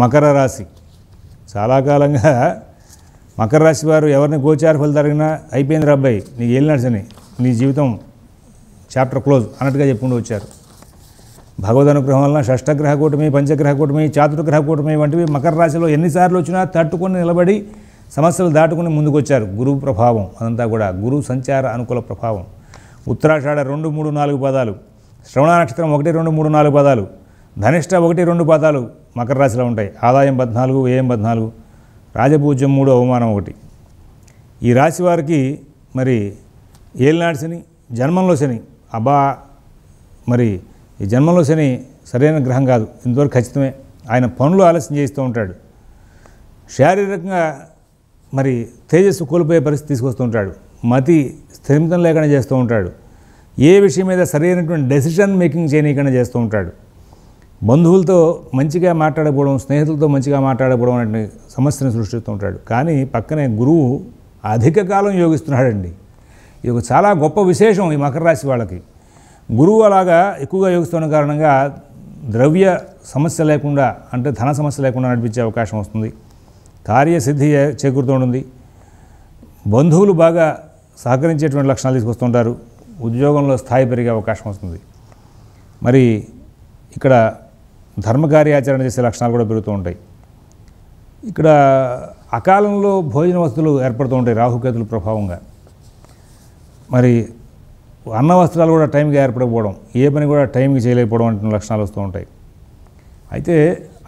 మకర రాశి చాలా కాలంగా మకర రాశి వారు ఎవరిని గోచార ఫలితాలు జరిగినా అయిపోయింది అబ్బాయి నీకు వెళ్ళినట్సని నీ జీవితం చాప్టర్ క్లోజ్ అన్నట్టుగా చెప్పుకుంటూ వచ్చారు భగవద్ అనుగ్రహం వలన గ్రహ కూటమి పంచగ్రహ కూటమి చాతుర్గ్రహ కూటమి వంటివి మకర రాశిలో ఎన్నిసార్లు వచ్చినా తట్టుకొని నిలబడి సమస్యలు దాటుకుని ముందుకొచ్చారు గురువు ప్రభావం అదంతా కూడా గురువు సంచార అనుకూల ప్రభావం ఉత్తరాషాఢ రెండు మూడు నాలుగు పదాలు శ్రవణ నక్షత్రం ఒకటి రెండు మూడు నాలుగు పదాలు ధనిష్ట ఒకటి రెండు పదాలు మకర రాశిలో ఉంటాయి ఆదాయం పద్నాలుగు వ్యయం పద్నాలుగు రాజపూజ్యం మూడు అవమానం ఒకటి ఈ రాశి వారికి మరి ఏలినాడు శని జన్మంలో శని అబ్బా మరి ఈ జన్మంలో శని సరైన గ్రహం కాదు ఇంతవరకు ఖచ్చితమే ఆయన పనులు ఆలస్యం చేస్తూ ఉంటాడు శారీరకంగా మరి తేజస్సు కోల్పోయే పరిస్థితి తీసుకొస్తూ ఉంటాడు మతి స్థిమితం లేకుండా చేస్తూ ఉంటాడు ఏ విషయం మీద సరైనటువంటి డెసిషన్ మేకింగ్ చేయనీయకుండా చేస్తూ ఉంటాడు బంధువులతో మంచిగా మాట్లాడకపోవడం స్నేహితులతో మంచిగా మాట్లాడకపోవడం అనే సమస్యను సృష్టిస్తూ ఉంటాడు కానీ పక్కనే గురువు అధిక కాలం యోగిస్తున్నాడండి ఇది ఒక చాలా గొప్ప విశేషం ఈ మకర రాశి వాళ్ళకి గురువు అలాగా ఎక్కువగా యోగిస్తున్న కారణంగా ద్రవ్య సమస్య లేకుండా అంటే ధన సమస్య లేకుండా నడిపించే అవకాశం వస్తుంది కార్యసిద్ధి చేకూరుతుంది బంధువులు బాగా సహకరించేటువంటి లక్షణాలు తీసుకొస్తుంటారు ఉద్యోగంలో స్థాయి పెరిగే అవకాశం వస్తుంది మరి ఇక్కడ ధర్మకార్యాచరణ చేసే లక్షణాలు కూడా పెరుగుతూ ఉంటాయి ఇక్కడ అకాలంలో భోజన వస్తువులు ఏర్పడుతూ ఉంటాయి రాహుకేతుల ప్రభావంగా మరి అన్న వస్త్రాలు కూడా టైంకి ఏర్పడకపోవడం ఏ పని కూడా టైంకి చేయలేకపోవడం అంటున్న లక్షణాలు వస్తూ ఉంటాయి అయితే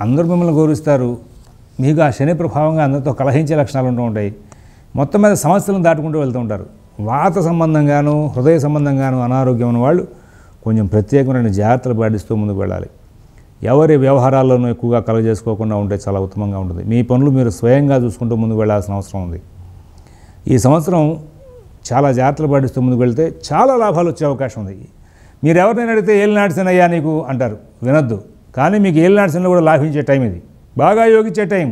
అందరూ మిమ్మల్ని గౌరవిస్తారు మీకు ఆ శని ప్రభావంగా అందరితో కలహించే లక్షణాలు ఉంటూ ఉంటాయి మొత్తం మీద సమస్యలను దాటుకుంటూ వెళ్తూ ఉంటారు వాత సంబంధంగాను హృదయ సంబంధంగాను అనారోగ్యం ఉన్న వాళ్ళు కొంచెం ప్రత్యేకమైన జాగ్రత్తలు పాటిస్తూ ముందుకు వెళ్ళాలి ఎవరి వ్యవహారాల్లోనూ ఎక్కువగా కలగజేసుకోకుండా ఉంటే చాలా ఉత్తమంగా ఉంటుంది మీ పనులు మీరు స్వయంగా చూసుకుంటూ ముందుకు వెళ్ళాల్సిన అవసరం ఉంది ఈ సంవత్సరం చాలా జాగ్రత్తలు పాటిస్తూ ముందుకు వెళ్తే చాలా లాభాలు వచ్చే అవకాశం ఉంది మీరు ఎవరినైనా అడిగితే ఏళ్ళు అయ్యా నీకు అంటారు వినొద్దు కానీ మీకు ఏళ్ళు ఏలినాడ్సినలో కూడా లాభించే టైం ఇది బాగా యోగించే టైం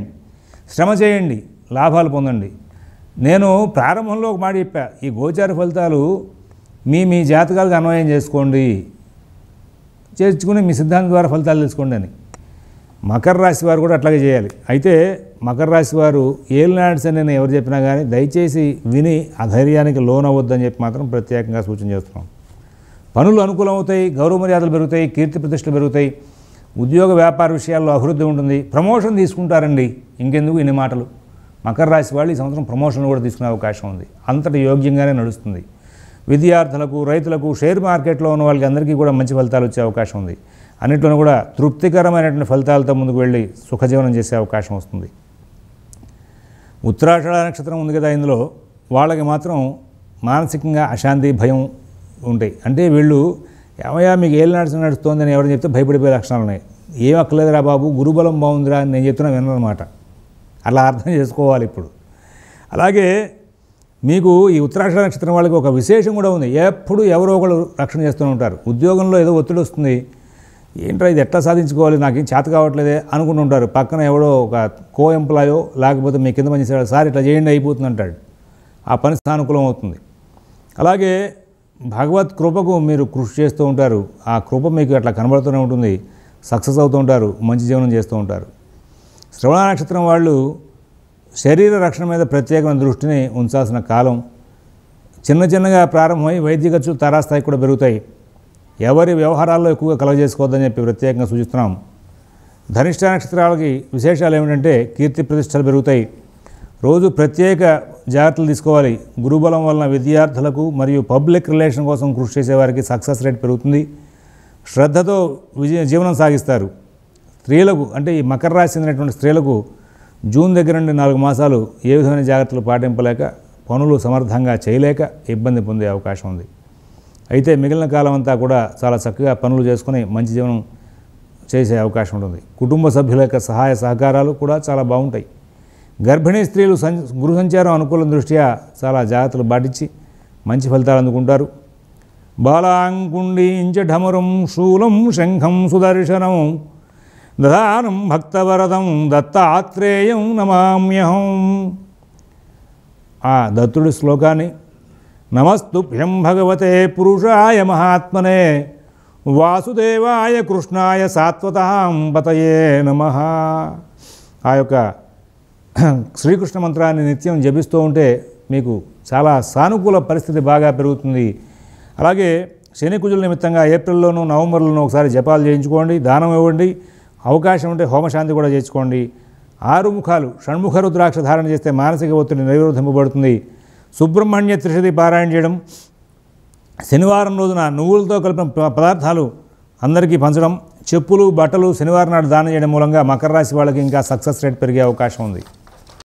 శ్రమ చేయండి లాభాలు పొందండి నేను ప్రారంభంలో ఒక మాట చెప్పా ఈ గోచార ఫలితాలు మీ మీ జాతకాలకు అన్వయం చేసుకోండి చేర్చుకుని మీ సిద్ధాంతం ద్వారా ఫలితాలు తెలుసుకోండి అని మకర రాశి వారు కూడా అట్లాగే చేయాలి అయితే మకర రాశి వారు ఏలినాడ్స్ అని నేను ఎవరు చెప్పినా కానీ దయచేసి విని అధైర్యానికి లోన్ అవ్వద్దని చెప్పి మాత్రం ప్రత్యేకంగా సూచన చేస్తున్నాం పనులు అనుకూలం అవుతాయి గౌరవ మర్యాదలు పెరుగుతాయి కీర్తి ప్రతిష్టలు పెరుగుతాయి ఉద్యోగ వ్యాపార విషయాల్లో అభివృద్ధి ఉంటుంది ప్రమోషన్ తీసుకుంటారండి ఇంకెందుకు ఇన్ని మాటలు మకర రాశి వాళ్ళు ఈ సంవత్సరం ప్రమోషన్ కూడా తీసుకునే అవకాశం ఉంది అంతటి యోగ్యంగానే నడుస్తుంది విద్యార్థులకు రైతులకు షేర్ మార్కెట్లో ఉన్న వాళ్ళకి అందరికీ కూడా మంచి ఫలితాలు వచ్చే అవకాశం ఉంది అన్నింటిలో కూడా తృప్తికరమైనటువంటి ఫలితాలతో ముందుకు వెళ్ళి సుఖజీవనం చేసే అవకాశం వస్తుంది ఉత్తరాషాఢ నక్షత్రం ఉంది కదా ఇందులో వాళ్ళకి మాత్రం మానసికంగా అశాంతి భయం ఉంటాయి అంటే వీళ్ళు ఏమయ్యా మీకు ఏళ్ళు నడిచిన నడుస్తుందని ఎవరు చెప్తే భయపడిపోయే లక్షణాలు ఉన్నాయి ఏం అక్కలేదురా బాబు గురుబలం బాగుందిరా అని నేను చెప్తున్నా విన్నమాట అలా అర్థం చేసుకోవాలి ఇప్పుడు అలాగే మీకు ఈ ఉత్తరాక్ష నక్షత్రం వాళ్ళకి ఒక విశేషం కూడా ఉంది ఎప్పుడు ఎవరో ఒకళ్ళు రక్షణ చేస్తూనే ఉంటారు ఉద్యోగంలో ఏదో ఒత్తిడి వస్తుంది ఏంట్రా ఇది ఎట్లా సాధించుకోవాలి నాకు ఏం చేత కావట్లేదే అనుకుంటుంటారు పక్కన ఎవడో ఒక కో ఎంప్లాయో లేకపోతే మీ కింద పనిచేసేవాడు సార్ ఇట్లా చేయండి అయిపోతుంది అంటాడు ఆ పని సానుకూలం అవుతుంది అలాగే భగవత్ కృపకు మీరు కృషి చేస్తూ ఉంటారు ఆ కృప మీకు అట్లా కనబడుతూనే ఉంటుంది సక్సెస్ అవుతూ ఉంటారు మంచి జీవనం చేస్తూ ఉంటారు శ్రవణ నక్షత్రం వాళ్ళు శరీర రక్షణ మీద ప్రత్యేకమైన దృష్టిని ఉంచాల్సిన కాలం చిన్న చిన్నగా ప్రారంభమై వైద్య ఖర్చు తారాస్థాయి కూడా పెరుగుతాయి ఎవరి వ్యవహారాల్లో ఎక్కువగా కలగజేసుకోవద్దని చెప్పి ప్రత్యేకంగా సూచిస్తున్నాం ధనిష్ట నక్షత్రాలకి విశేషాలు ఏమిటంటే కీర్తి ప్రతిష్టలు పెరుగుతాయి రోజు ప్రత్యేక జాగ్రత్తలు తీసుకోవాలి గురుబలం వలన విద్యార్థులకు మరియు పబ్లిక్ రిలేషన్ కోసం కృషి చేసేవారికి సక్సెస్ రేట్ పెరుగుతుంది శ్రద్ధతో విజయ జీవనం సాగిస్తారు స్త్రీలకు అంటే ఈ మకర రాశి చెందినటువంటి స్త్రీలకు జూన్ దగ్గర నుండి నాలుగు మాసాలు ఏ విధమైన జాగ్రత్తలు పాటింపలేక పనులు సమర్థంగా చేయలేక ఇబ్బంది పొందే అవకాశం ఉంది అయితే మిగిలిన కాలం అంతా కూడా చాలా చక్కగా పనులు చేసుకుని మంచి జీవనం చేసే అవకాశం ఉంటుంది కుటుంబ సభ్యుల యొక్క సహాయ సహకారాలు కూడా చాలా బాగుంటాయి గర్భిణీ స్త్రీలు సం గృహ సంచారం అనుకూలం దృష్ట్యా చాలా జాగ్రత్తలు పాటించి మంచి ఫలితాలు అందుకుంటారు బాలాంకుండీంచ ఢమరం శూలం శంఖం సుదర్శనం దదానం భక్తవరదం దత్తాత్రేయం నమామ్యహం ఆ దత్తుడి శ్లోకాన్ని నమస్తుభ్యం భగవతే పురుషాయ మహాత్మనే వాసుదేవాయ కృష్ణాయ సాత్వతాం పతయే నమ ఆ యొక్క శ్రీకృష్ణ మంత్రాన్ని నిత్యం జపిస్తూ ఉంటే మీకు చాలా సానుకూల పరిస్థితి బాగా పెరుగుతుంది అలాగే శని కుజుల నిమిత్తంగా ఏప్రిల్లోనూ నవంబర్లోనూ ఒకసారి జపాలు చేయించుకోండి దానం ఇవ్వండి అవకాశం ఉంటే హోమశాంతి కూడా చేసుకోండి ఆరు ముఖాలు షణ్ముఖ రుద్రాక్ష ధారణ చేస్తే మానసిక ఒత్తిడి నిరోధింపబడుతుంది సుబ్రహ్మణ్య త్రిషది పారాయణ చేయడం శనివారం రోజున నువ్వులతో కలిపిన పదార్థాలు అందరికీ పంచడం చెప్పులు బట్టలు శనివారం నాడు దానం చేయడం మూలంగా మకర రాశి వాళ్ళకి ఇంకా సక్సెస్ రేట్ పెరిగే అవకాశం ఉంది